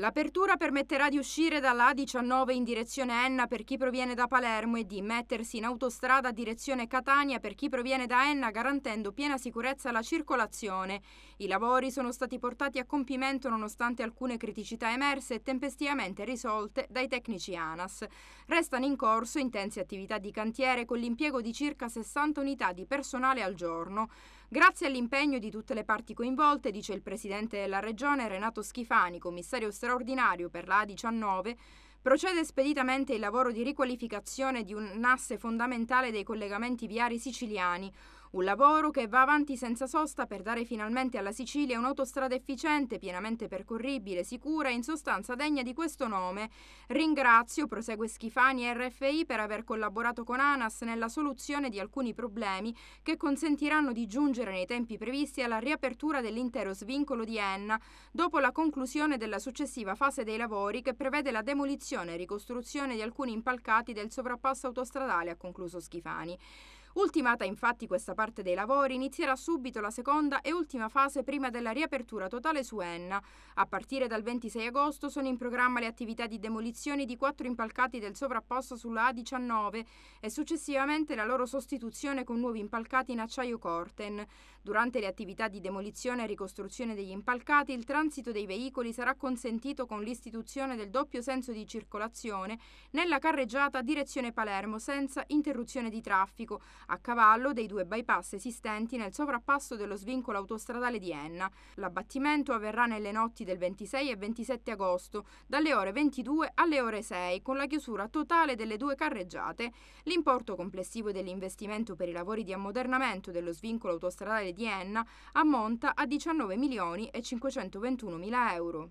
L'apertura permetterà di uscire dalla A19 in direzione Enna per chi proviene da Palermo e di mettersi in autostrada direzione Catania per chi proviene da Enna garantendo piena sicurezza alla circolazione. I lavori sono stati portati a compimento nonostante alcune criticità emerse e tempestivamente risolte dai tecnici ANAS. Restano in corso intense attività di cantiere con l'impiego di circa 60 unità di personale al giorno. Grazie all'impegno di tutte le parti coinvolte, dice il presidente della regione Renato Schifani, commissario straordinario straordinario per la A19 procede speditamente il lavoro di riqualificazione di un asse fondamentale dei collegamenti viari siciliani, un lavoro che va avanti senza sosta per dare finalmente alla Sicilia un'autostrada efficiente, pienamente percorribile, sicura e in sostanza degna di questo nome. Ringrazio, prosegue Schifani e RFI per aver collaborato con ANAS nella soluzione di alcuni problemi che consentiranno di giungere nei tempi previsti alla riapertura dell'intero svincolo di Enna dopo la conclusione della successiva fase dei lavori che prevede la demolizione e ricostruzione di alcuni impalcati del sovrappasso autostradale, ha concluso Schifani. Ultimata infatti questa parte dei lavori, inizierà subito la seconda e ultima fase prima della riapertura totale su Enna. A partire dal 26 agosto sono in programma le attività di demolizione di quattro impalcati del sovrapposto sulla A19 e successivamente la loro sostituzione con nuovi impalcati in acciaio Corten. Durante le attività di demolizione e ricostruzione degli impalcati, il transito dei veicoli sarà consentito con l'istituzione del doppio senso di circolazione nella carreggiata direzione Palermo senza interruzione di traffico a cavallo dei due bypass esistenti nel sovrappasso dello svincolo autostradale di Enna. L'abbattimento avverrà nelle notti del 26 e 27 agosto, dalle ore 22 alle ore 6, con la chiusura totale delle due carreggiate. L'importo complessivo dell'investimento per i lavori di ammodernamento dello svincolo autostradale di Enna ammonta a 19 milioni e 521 mila euro.